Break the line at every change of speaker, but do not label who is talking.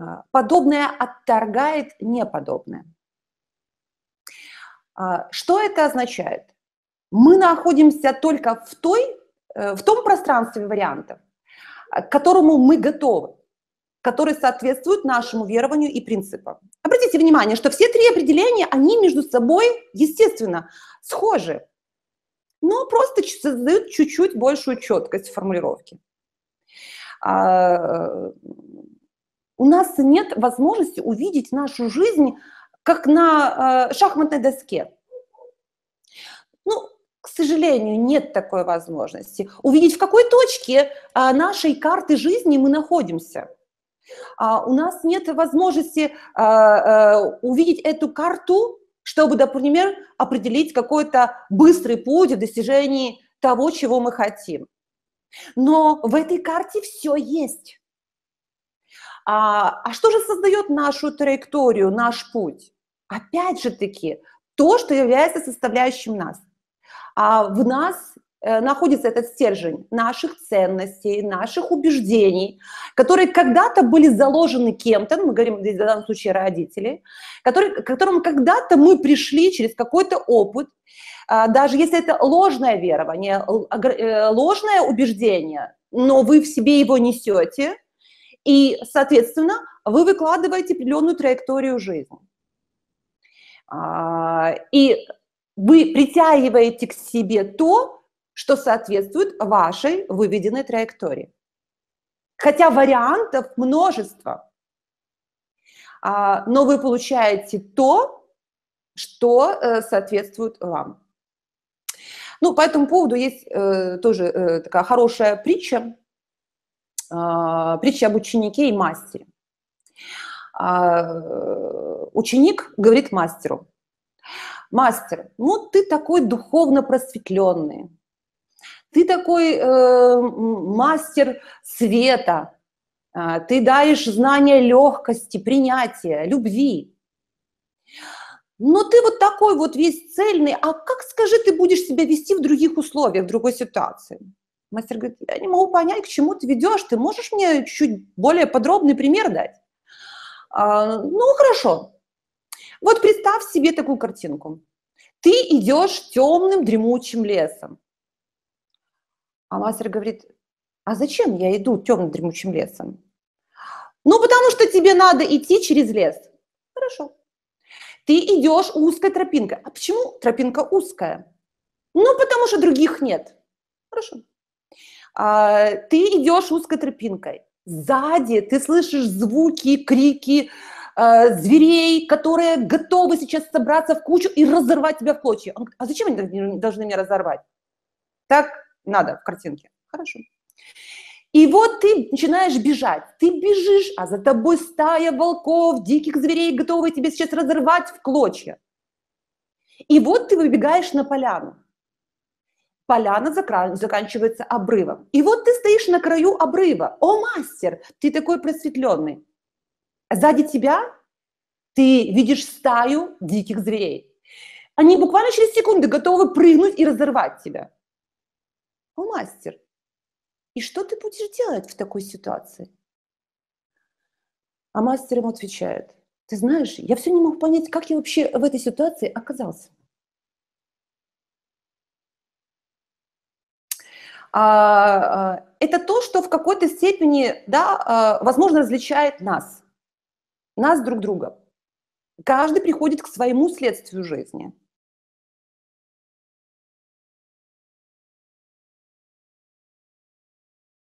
А, подобное отторгает неподобное. А, что это означает? Мы находимся только в, той, э, в том пространстве вариантов, э, к которому мы готовы, который соответствует нашему верованию и принципам. Обратите внимание, что все три определения, они между собой, естественно, схожи, но просто создают чуть-чуть большую четкость формулировки. А, э, у нас нет возможности увидеть нашу жизнь как на э, шахматной доске. Ну, к сожалению, нет такой возможности. Увидеть, в какой точке э, нашей карты жизни мы находимся. А у нас нет возможности э, э, увидеть эту карту, чтобы, например, определить какой-то быстрый путь в достижении того, чего мы хотим. Но в этой карте все есть. А, а что же создает нашу траекторию, наш путь? Опять же таки, то, что является составляющим нас. А в нас э, находится этот стержень наших ценностей, наших убеждений, которые когда-то были заложены кем-то, ну, мы говорим в данном случае родители, которые, к которым когда-то мы пришли через какой-то опыт, а, даже если это ложное верование, э, ложное убеждение, но вы в себе его несете – и, соответственно, вы выкладываете определенную траекторию жизни. А, и вы притягиваете к себе то, что соответствует вашей выведенной траектории. Хотя вариантов множество, а, но вы получаете то, что э, соответствует вам. Ну, по этому поводу есть э, тоже э, такая хорошая притча, Э, притча об ученике и мастере. А, ученик говорит мастеру, мастер, ну ты такой духовно просветленный, ты такой э, мастер света, э, ты даешь знания легкости, принятия, любви. Но ну ты вот такой вот весь цельный, а как, скажи, ты будешь себя вести в других условиях, в другой ситуации? Мастер говорит, я не могу понять, к чему ты ведешь, ты можешь мне чуть более подробный пример дать? А, ну, хорошо. Вот представь себе такую картинку. Ты идешь темным дремучим лесом. А мастер говорит, а зачем я иду темным дремучим лесом? Ну, потому что тебе надо идти через лес. Хорошо. Ты идешь узкой тропинкой. А почему тропинка узкая? Ну, потому что других нет. Хорошо. А, ты идешь узкой тропинкой. Сзади ты слышишь звуки, крики а, зверей, которые готовы сейчас собраться в кучу и разорвать тебя в клочья. Он говорит, а зачем они должны меня разорвать? Так надо в картинке. Хорошо. И вот ты начинаешь бежать. Ты бежишь, а за тобой стая волков, диких зверей, готовые тебя сейчас разорвать в клочья. И вот ты выбегаешь на поляну поляна заканчивается обрывом. И вот ты стоишь на краю обрыва. О, мастер, ты такой просветленный. Сзади тебя ты видишь стаю диких зверей. Они буквально через секунды готовы прыгнуть и разорвать тебя. О, мастер, и что ты будешь делать в такой ситуации? А мастер ему отвечает, ты знаешь, я все не мог понять, как я вообще в этой ситуации оказался. А, э, это то, что в какой-то степени, да, э, возможно, различает нас, нас друг друга. Каждый приходит к своему следствию жизни –